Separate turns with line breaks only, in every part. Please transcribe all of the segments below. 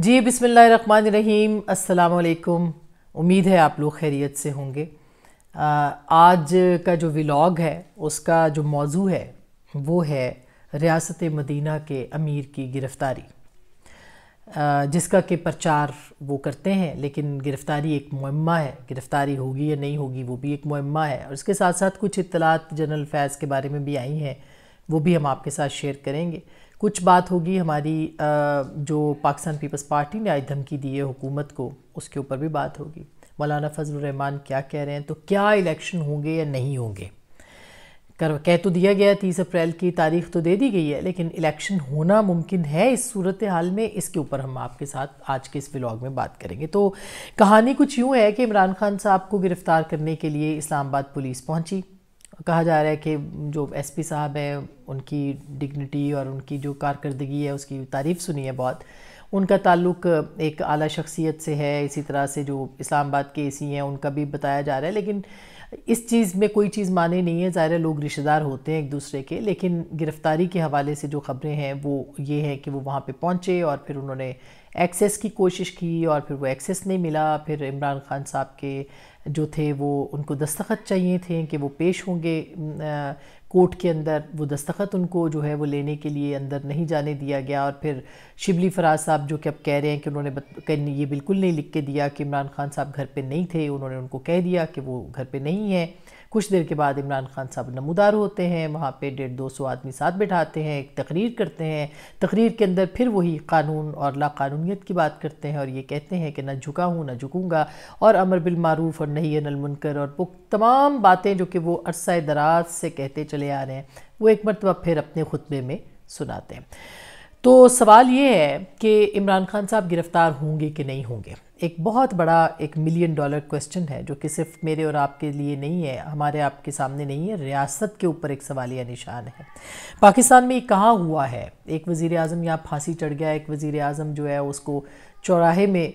जी रहीम अल्लाम उम्मीद है आप लोग खैरियत से होंगे आज का जो व्लाग है उसका जो मौजू है वो है रियासत मदीना के अमीर की गिरफ़्तारी जिसका के प्रचार वो करते हैं लेकिन गिरफ़्तारी एक मुम्मा है गिरफ़्तारी होगी या नहीं होगी वो भी एक मुम्मा है और इसके साथ साथ कुछ इतलात जनरल फैज़ के बारे में भी आई हैं वो भी हम आपके साथ शेयर करेंगे कुछ बात होगी हमारी जो पाकिस्तान पीपल्स पार्टी ने आज धमकी दी है हुकूमत को उसके ऊपर भी बात होगी मौलाना फजलरहमान क्या कह रहे हैं तो क्या इलेक्शन होंगे या नहीं होंगे कर कह तो दिया गया तीस अप्रैल की तारीख तो दे दी गई है लेकिन इलेक्शन होना मुमकिन है इस सूरत हाल में इसके ऊपर हम आपके साथ आज के इस व्लॉग में बात करेंगे तो कहानी कुछ यूँ है कि इमरान खान साहब को गिरफ़्तार करने के लिए इस्लामाबाद पुलिस पहुँची कहा जा रहा है कि जो एसपी साहब हैं उनकी डिग्निटी और उनकी जो कारकर्दगी है उसकी तारीफ़ सुनी है बहुत उनका ताल्लुक एक आला शख्सियत से है इसी तरह से जो इस्लामाबाद के ए सी हैं उनका भी बताया जा रहा है लेकिन इस चीज़ में कोई चीज़ माने नहीं है ज़ाहिर लोग रिश्तेदार होते हैं एक दूसरे के लेकिन गिरफ़्तारी के हवाले से जो ख़बरें हैं वो ये हैं कि वो वहाँ पे पहुँचे और फिर उन्होंने एक्सेस की कोशिश की और फिर वो एक्सेस नहीं मिला फिर इमरान खान साहब के जो थे वो उनको दस्तखत चाहिए थे कि वो पेश होंगे कोर्ट के अंदर वो दस्तखत उनको जो है वो लेने के लिए अंदर नहीं जाने दिया गया और फिर शिबली फराज साहब जो कि अब कह रहे हैं कि उन्होंने ये बिल्कुल नहीं लिख के दिया कि इमरान खान साहब घर पे नहीं थे उन्होंने उनको कह दिया कि वो घर पे नहीं है कुछ देर के बाद इमरान खान साहब नमदार होते हैं वहाँ पे डेढ़ दो सौ आदमी साथ बैठाते हैं एक तकरीर करते हैं तकरीर के अंदर फिर वही कानून और लाकानूनीत की बात करते हैं और ये कहते हैं कि ना झुका हूँ ना झुकूँगा और अमर बिलमारूफ और नहीं नलमुनकर और वो तमाम बातें जो कि वो अरसा दराज से कहते चले आ रहे हैं वो एक मरतबा फिर अपने खुतबे में सुनाते हैं तो सवाल ये है कि इमरान खान साहब गिरफ़्तार होंगे कि नहीं होंगे एक बहुत बड़ा एक मिलियन डॉलर क्वेश्चन है जो कि सिर्फ मेरे और आपके लिए नहीं है हमारे आपके सामने नहीं है रियासत के ऊपर एक सवालिया निशान है पाकिस्तान में ये कहाँ हुआ है एक वज़ी अजम यहाँ फांसी चढ़ गया एक वज़ी अजम जो है उसको चौराहे में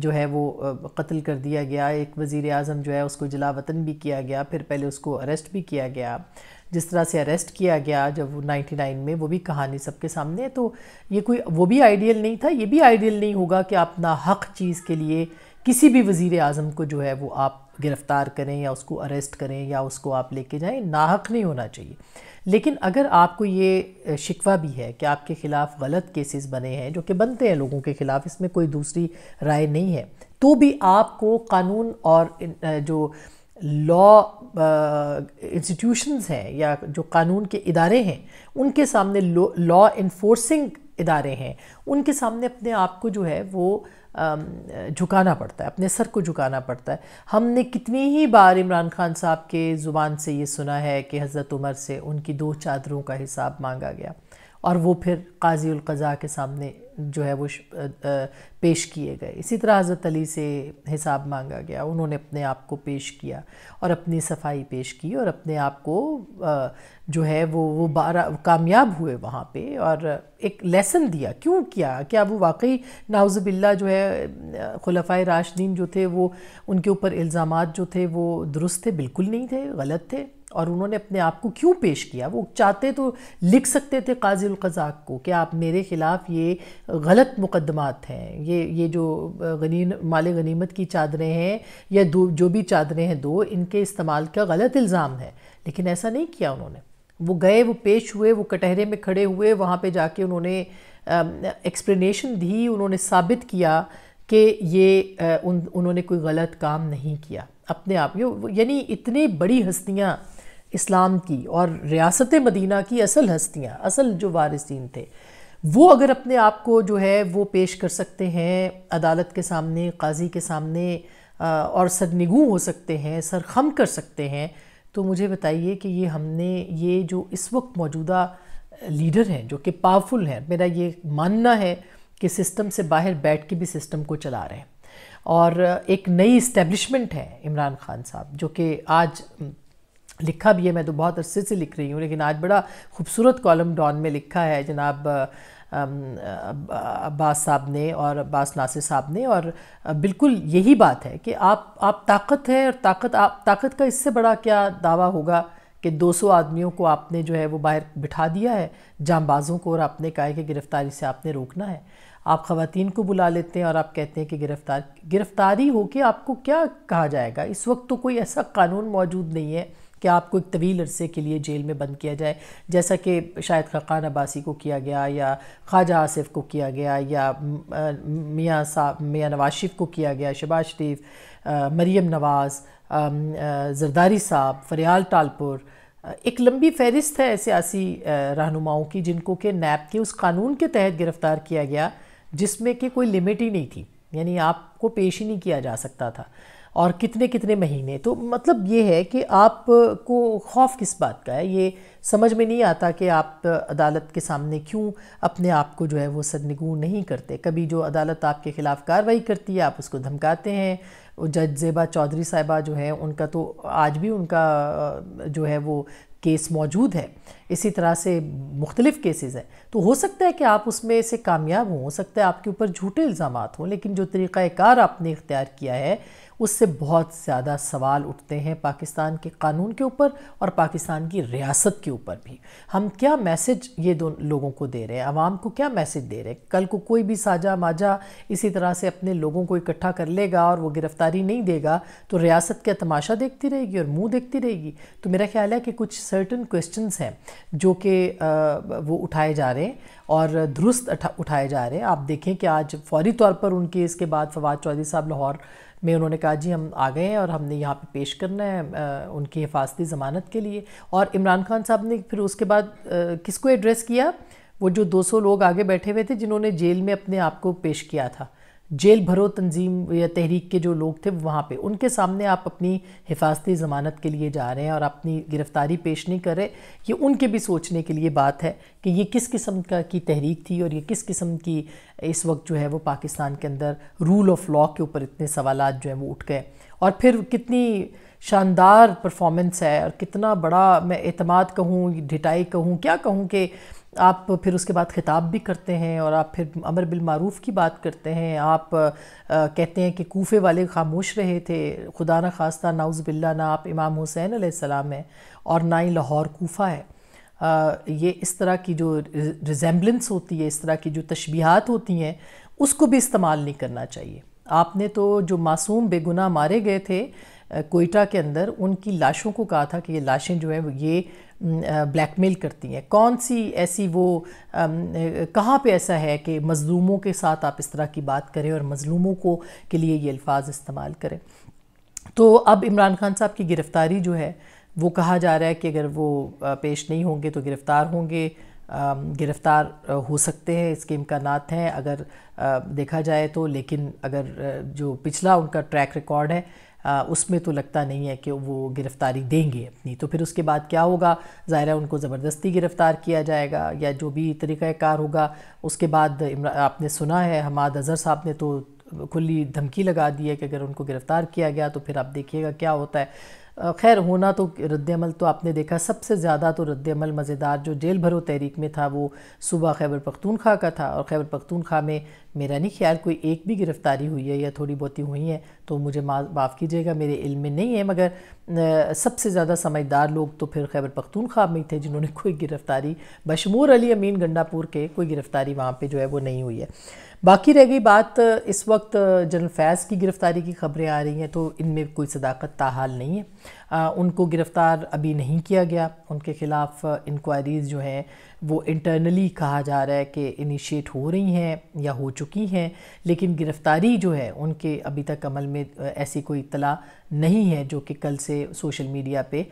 जो है वो कत्ल कर दिया गया एक वज़ी अजम जो है उसको जला वतन भी किया गया फिर पहले उसको अरेस्ट भी किया गया जिस तरह से अरेस्ट किया गया जब वो नाइन्टी में वो भी कहानी सबके सामने है तो ये कोई वो भी आइडियल नहीं था ये भी आइडियल नहीं होगा कि आप ना हक चीज़ के लिए किसी भी वज़ी अजम को जो है वो आप गिरफ़्तार करें या उसको अरेस्ट करें या उसको आप लेके जाएं नाहक नहीं होना चाहिए लेकिन अगर आपको ये शिकवा भी है कि आपके ख़िलाफ़ गलत केसेस बने हैं जो कि बनते हैं लोगों के ख़िलाफ़ इसमें कोई दूसरी राय नहीं है तो भी आपको कानून और जो लॉ इंस्टीट्यूशंस uh, हैं या जो कानून के इदारे हैं उनके सामने लॉ इन्फोर्सिंग इदारे हैं उनके सामने अपने आप को जो है वो um, झुकाना पड़ता है अपने सर को झुकाना पड़ता है हमने कितनी ही बार इमरान खान साहब के ज़ुबान से ये सुना है कि हज़रत उमर से उनकी दो चादरों का हिसाब मांगा गया और वो फिर काजी कज़ा के सामने जो है वो पेश किए गए इसी तरह हज़रत अली से हिसाब मांगा गया उन्होंने अपने आप को पेश किया और अपनी सफाई पेश की और अपने आप को जो है वो वो बारह कामयाब हुए वहाँ पे और एक लेसन दिया क्यों किया क्या वो वाकई नाउज़बिल्ला जो है खुलफा राशदीन जो थे वो उनके ऊपर इल्ज़ाम जो थे वो दुरुस्त थे बिल्कुल नहीं थे गलत थे और उन्होंने अपने आप को क्यों पेश किया वो चाहते तो लिख सकते थे काजी काजीज़ाक को कि आप मेरे ख़िलाफ़ ये गलत मुकदमात हैं ये ये जो गनी माल गनीमत की चादरें हैं या दो जो भी चादरें हैं दो इनके इस्तेमाल का गलत इल्ज़ाम है लेकिन ऐसा नहीं किया उन्होंने वो गए वो पेश हुए वो कटहरे में खड़े हुए वहाँ पर जाके उन्होंने एक्सप्लेनेशन दी उन्होंने साबित किया कि ये आ, उन उन्होंने कोई गलत काम नहीं किया अपने आप यानी इतनी बड़ी हस्तियाँ इस्लाम की और रियासत मदीना की असल हस्तियाँ असल जो वारसिन थे वो अगर अपने आप को जो है वो पेश कर सकते हैं अदालत के सामने काजी के सामने और सरनिगु हो सकते हैं सरखम कर सकते हैं तो मुझे बताइए कि ये हमने ये जो इस वक्त मौजूदा लीडर हैं जो कि पावरफुल हैं मेरा ये मानना है कि सिस्टम से बाहर बैठ के भी सिस्टम को चला रहे हैं और एक नई इस्टेब्लिशमेंट है इमरान खान साहब जो कि आज लिखा भी है मैं तो बहुत अरसे से लिख रही हूँ लेकिन आज बड़ा खूबसूरत कॉलम डॉन में लिखा है जनाब अब्बास साहब ने और अब्बास नासिर साहब ने और बिल्कुल यही बात है कि आप आप ताकत है और ताकत आप ताकत का इससे बड़ा क्या दावा होगा कि 200 आदमियों को आपने जो है वो बाहर बिठा दिया है जामबाजों को और आपने कहा है कि गिरफ़्तारी से आपने रोकना है आप ख़वातीन को बुला लेते हैं और आप कहते हैं कि गिरफ़्तार गिरफ़्तारी होकर आपको क्या कहा जाएगा इस वक्त तो कोई ऐसा कानून मौजूद नहीं है कि आपको एक तवील अरसे के लिए जेल में बंद किया जाए जैसा कि शायद खकान अब्बासी को किया गया या ख्वाजा आसिफ को किया गया या मियाँ सा मियाँ नवाज शरीफ को किया गया शबाज शरीफ मरीम नवाज़ जरदारी साहब फरियाल टालपुर एक लंबी फहरिस्त है सियासी रहनुमाओं की जिनको के नैब के उस कानून के तहत गिरफ़्तार किया गया जिसमें कि कोई लिमिट ही नहीं थी यानी आपको पेश ही नहीं किया जा सकता था और कितने कितने महीने तो मतलब ये है कि आप को खौफ किस बात का है ये समझ में नहीं आता कि आप अदालत के सामने क्यों अपने आप को जो है वो सदनिगू नहीं करते कभी जो अदालत आपके ख़िलाफ़ कार्रवाई करती है आप उसको धमकाते हैं जज जेबा चौधरी साहिबा जो है उनका तो आज भी उनका जो है वो केस मौजूद है इसी तरह से मुख्तलिफ़ केसेस हैं तो हो सकता है कि आप उसमें से कामयाब हों हो सकता है आपके ऊपर झूठे इल्ज़ाम हों लेकिन जो तरीक़ाकार आपने इख्तियार किया है उससे बहुत ज़्यादा सवाल उठते हैं पाकिस्तान के कानून के ऊपर और पाकिस्तान की रियासत के ऊपर भी हम क्या मैसेज ये दो लोगों को दे रहे हैं आवाम को क्या मैसेज दे रहे हैं कल को कोई भी साझा माजा इसी तरह से अपने लोगों को इकट्ठा कर लेगा और वो गिरफ्तारी नहीं देगा तो रियासत का तमाशा देखती रहेगी और मुँह देखती रहेगी तो मेरा ख्याल है कि कुछ सर्टन क्वेश्चन हैं जो कि वो उठाए जा रहे हैं और दुरुस्त उठाए जा रहे हैं आप देखें कि आज फौरी तौर पर उनके इसके बाद फवाद चौधरी साहब लाहौर में उन्होंने कहा जी हम आ गए हैं और हमने यहाँ पे पेश करना है उनकी हिफाजती ज़मानत के लिए और इमरान खान साहब ने फिर उसके बाद किसको एड्रेस किया वो जो 200 लोग आगे बैठे हुए थे जिन्होंने जेल में अपने आप को पेश किया था जेल भरो तंजीम या तहरीक के जो लोग थे वहाँ पे उनके सामने आप अपनी हिफाजती ज़मानत के लिए जा रहे हैं और अपनी गिरफ़्तारी पेश नहीं कर रहे ये उनके भी सोचने के लिए बात है कि ये किस किस्म का की तहरीक थी और ये किस किस्म की इस वक्त जो है वो पाकिस्तान के अंदर रूल ऑफ लॉ के ऊपर इतने सवाल जो हैं वो उठ गए और फिर कितनी शानदार परफॉर्मेंस है और कितना बड़ा मैं अतमाद कहूँ ढिटाई कहूँ क्या कहूँ कि आप फिर उसके बाद ख़िताब भी करते हैं और आप फिर अमर बिलमारूफ़ की बात करते हैं आप आ, कहते हैं कि कोफे वाले खामोश रहे थे खुदा न खास्ता नाउज़ बिल्ला ना आप इमाम हुसैन आसमाम हैं और ना ही लाहौर कोफ़ा है आ, ये इस तरह की जो रिजेंबलेंस होती है इस तरह की जो तशबीहात होती हैं उसको भी इस्तेमाल नहीं करना चाहिए आपने तो जो मासूम बेगुनाह मारे गए थे कोयटा के अंदर उनकी लाशों को कहा था कि ये लाशें जो हैं ये ब्लैकमेल करती हैं कौन सी ऐसी वो कहाँ पे ऐसा है कि मज़लूमों के साथ आप इस तरह की बात करें और मज़लूमों को के लिए ये अल्फाज इस्तेमाल करें तो अब इमरान खान साहब की गिरफ़्तारी जो है वो कहा जा रहा है कि अगर वो पेश नहीं होंगे तो गिरफ़्तार होंगे गिरफ़्तार हो सकते हैं इसके इम्कान हैं अगर देखा जाए तो लेकिन अगर जो पिछला उनका ट्रैक रिकॉर्ड है उसमें तो लगता नहीं है कि वो गिरफ़्तारी देंगे अपनी तो फिर उसके बाद क्या होगा ज़ाहिर है उनको ज़बरदस्ती गिरफ़्तार किया जाएगा या जो भी तरीक़ाकार होगा उसके बाद आपने सुना है हमाद अज़हर साहब ने तो खुली धमकी लगा दी है कि अगर उनको गिरफ़्तार किया गया तो फिर आप देखिएगा क्या होता है खैर होना तो रद्दमल तो आपने देखा सबसे ज़्यादा तो रद्दमल मज़ेदार जो जेल भरो तहरीक में था वो सुबह खैबर पख्तूनख्वा का था और खैबर पख्तूनख्वा में मेरा नहीं ख्याल कोई एक भी गिरफ़्तारी हुई है या थोड़ी बहुत ही हुई है तो मुझे माफ़ कीजिएगा मेरे इल्म में नहीं है मगर सबसे ज़्यादा समझदार लोग तो फिर खैबर पख्तूनख्वा में थे जिन्होंने कोई गिरफ़्तारी बशमूर अली अमीन गंडापुर के कोई गिरफ़्तारी वहाँ पर जो है वो नहीं हुई है बाकी रह गई बात इस वक्त जनरल फैज़ की गिरफ़्तारी की खबरें आ रही हैं तो इनमें कोई सदाकत ताहाल नहीं है उनको गिरफ़्तार अभी नहीं किया गया उनके ख़िलाफ़ इंक्वायरीज़ जो हैं वो इंटरनली कहा जा रहा है कि इनिशिएट हो रही हैं या हो चुकी हैं लेकिन गिरफ़्तारी जो है उनके अभी तक अमल में ऐसी कोई इतला नहीं है जो कि कल से सोशल मीडिया पे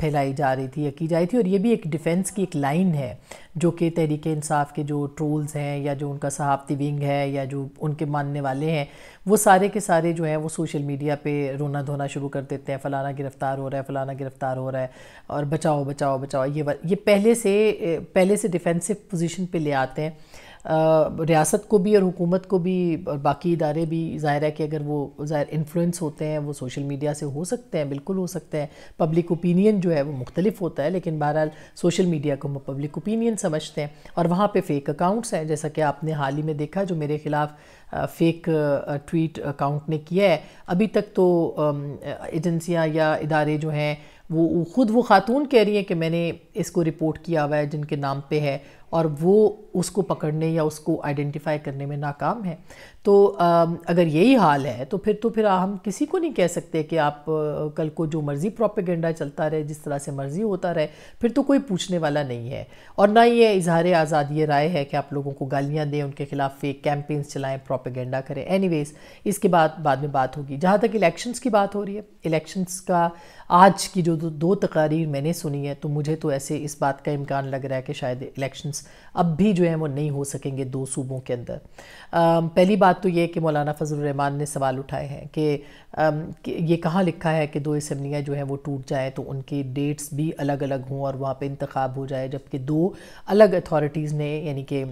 फैलाई जा रही थी या की जा रही थी और ये भी एक डिफेंस की एक लाइन है जो कि तहरीक इंसाफ के जो ट्रोल्स हैं या जो उनका सहाफ़ती विंग है या जो उनके मानने वाले हैं वो सारे के सारे जो हैं वो सोशल मीडिया पे रोना धोना शुरू कर देते हैं फ़लाना गिरफ़्तार गिरफ़्तार हो रहा है फ़लाना गिरफ़्तार हो रहा है और बचाओ बचाओ बचाओ ये ये पहले से पहले से डिफेंसिव पोजीशन पे ले आते हैं रियासत को भी और हुकूमत को भी और बाकी इदारे भी ज़ाहिर है कि अगर वो ज़ाहिर इन्फ्लुएंस होते हैं वो सोशल मीडिया से हो सकते हैं बिल्कुल हो सकते हैं पब्लिक ओपिनियन जो है वो मुख्तलिफ होता है लेकिन बहरहाल सोशल मीडिया को हम पब्लिक ओपिनियन समझते हैं और वहाँ पर फ़ेक अकाउंट्स हैं जैसा कि आपने हाल ही में देखा जो मेरे ख़िलाफ़ फ़ेक ट्वीट अकाउंट ने किया है अभी तक तो एजेंसियाँ या इदारे जो हैं वो ख़ुद वो ख़ातून कह रही हैं कि मैंने इसको रिपोर्ट किया हुआ है जिनके नाम पे है और वो उसको पकड़ने या उसको आइडेंटिफाई करने में नाकाम है तो अगर यही हाल है तो फिर तो फिर हम किसी को नहीं कह सकते कि आप कल को जो मर्ज़ी प्रोपेगेंडा चलता रहे जिस तरह से मर्ज़ी होता रहे फिर तो कोई पूछने वाला नहीं है और ना ये इजहार आज़ादी राय है कि आप लोगों को गालियाँ दें उनके खिलाफ फेक कैंपेन्स चलाएँ प्रोपेगेंडा करें एनी इसके बाद बाद में बात होगी जहाँ तक इलेक्शंस की बात हो रही है इलेक्शंस का आज की जो दो तकारीर मैंने सुनी है तो मुझे तो ऐसे इस बात का इम्कान लग रहा है कि शायद इलेक्शंस अब भी जो है वो नहीं हो सकेंगे दो सूबों के अंदर पहली बात बात तो ये कि मौलाना फजलरहमान ने सवाल उठाए हैं कि, ये कहाँ लिखा है कि दो इसम्बलियाँ जो हैं वो टूट जाएँ तो उनकी डेट्स भी अलग अलग हों और वहाँ पर इंतखब हो जाए जबकि दो अलग अथॉरिटीज़ ने यानी कि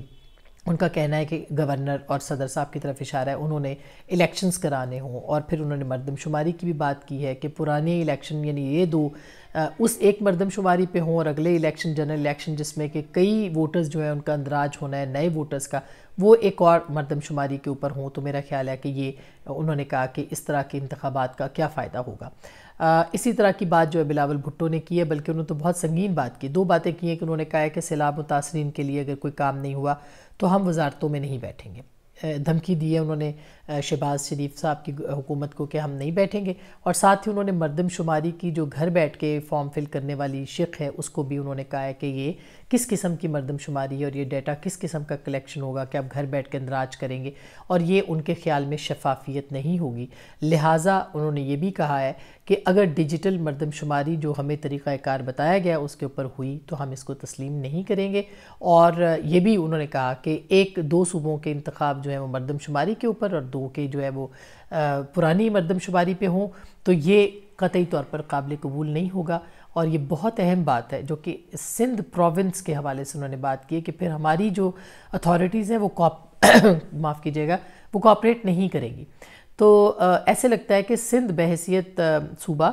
उनका कहना है कि गवर्नर और सदर साहब की तरफ इशारा है उन्होंने इलेक्शंस कराने हों और फिर उन्होंने मरदमशुमारी की भी बात की है कि पुराने इलेक्शन यानी ये दो उस एक मरदमशुमारी पे हों और अगले इलेक्शन जनरल इलेक्शन जिसमें कि कई वोटर्स जो है उनका अंदराज होना है नए वोटर्स का वो एक और मरदमशुमारी के ऊपर हों तो मेरा ख्याल है कि ये उन्होंने कहा कि इस तरह के इंतबात का क्या फ़ायदा होगा आ, इसी तरह की बात जो है बिलावल भुट्टो ने की है बल्कि उन्होंने तो बहुत संगीन बात की दो बातें की हैं कि उन्होंने कहा है कि सैलाब मुतासरीन के लिए अगर कोई काम नहीं हुआ तो हम वजारतों में नहीं बैठेंगे धमकी दी है उन्होंने शहबाज शरीफ साहब की हुकूमत को कि हम नहीं बैठेंगे और साथ ही उन्होंने मरदम शुमारी की जो घर बैठ के फॉर्म फिल करने वाली शिक है उसको भी उन्होंने कहा है कि ये किस किस्म की मरदम शुमारी है और ये डाटा किस किस्म का कलेक्शन होगा कि आप घर बैठ के अंदराज करेंगे और ये उनके ख्याल में शफाफियत नहीं होगी लिहाजा उन्होंने ये भी कहा है कि अगर डिजिटल मरदमशुमारी जो हमें तरीक़ाकार बताया गया उसके ऊपर हुई तो हम इसको तस्लीम नहीं करेंगे और ये भी उन्होंने कहा कि एक दो सूबों के इंतखब जो है वो मरदमशुमारी के ऊपर और दो तो के जो है वो पुरानी मरदमशुमारी पे हों तो ये कतई तौर पर काबिल कबूल नहीं होगा और ये बहुत अहम बात है जो कि सिंध प्रोविंस के हवाले से उन्होंने बात की कि फिर हमारी जो अथॉरिटीज़ हैं वो कॉप माफ़ कीजिएगा वो कॉपरेट नहीं करेंगी तो आ, ऐसे लगता है कि सिंध बहसीत सूबा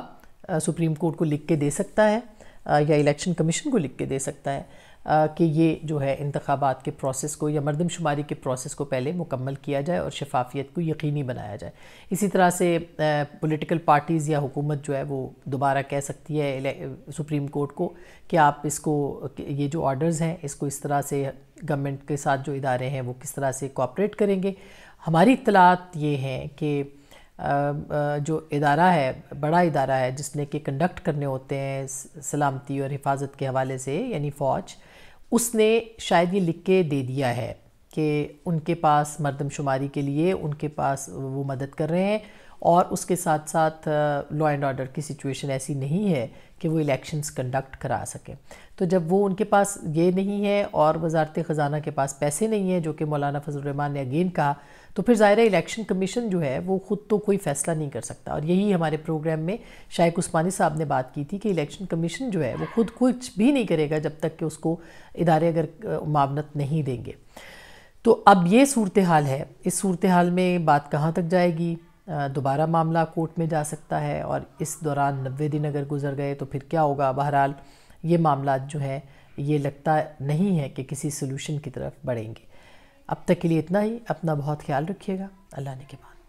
सुप्रीम कोर्ट को लिख के दे सकता है आ, या इलेक्शन कमीशन को लिख के दे सकता है कि ये जो है इंतबात के प्रोसेस को या मरदमशुमारी के प्रोसेस को पहले मुकम्मल किया जाए और शफाफियत को यकीनी बनाया जाए इसी तरह से पॉलिटिकल पार्टीज़ या हुकूमत जो है वो दोबारा कह सकती है सुप्रीम कोर्ट को कि आप इसको ये जो ऑर्डर्स हैं इसको इस तरह से गवर्नमेंट के साथ जो इदारे हैं वो किस तरह से कॉपरेट करेंगे हमारी इतलात ये हैं कि जो इदारा है बड़ा इदारा है जिसने कि कंडक्ट करने होते हैं सलामती और हिफाजत के हवाले से यानी फ़ौज उसने शायद ये लिख के दे दिया है कि उनके पास मरदमशुमारी के लिए उनके पास वो मदद कर रहे हैं और उसके साथ साथ लॉ एंड ऑर्डर की सिचुएशन ऐसी नहीं है कि वो इलेक्शंस कंडक्ट करा सकें तो जब वो उनके पास ये नहीं है और वजारत ख़जाना के पास पैसे नहीं हैं जो कि मौलाना फजलरहमान ने अगेन कहा तो फिर ज़ाहिर इलेक्शन कमीशन जो है वो ख़ुद तो कोई फ़ैसला नहीं कर सकता और यही हमारे प्रोग्राम में शायक उस्मानी साहब ने बात की थी कि इलेक्शन कमीशन जो है वो ख़ुद कुछ भी नहीं करेगा जब तक कि उसको इदारे अगर मावनत नहीं देंगे तो अब ये सूरत हाल है इस सूरत हाल में बात कहाँ तक जाएगी दोबारा मामला कोर्ट में जा सकता है और इस दौरान नब्बे दिन अगर गुजर गए तो फिर क्या होगा बहरहाल ये मामला जो है ये लगता नहीं है कि किसी सोल्यूशन की तरफ बढ़ेंगे अब तक के लिए इतना ही अपना बहुत ख्याल रखिएगा अल्लाह ने के बाद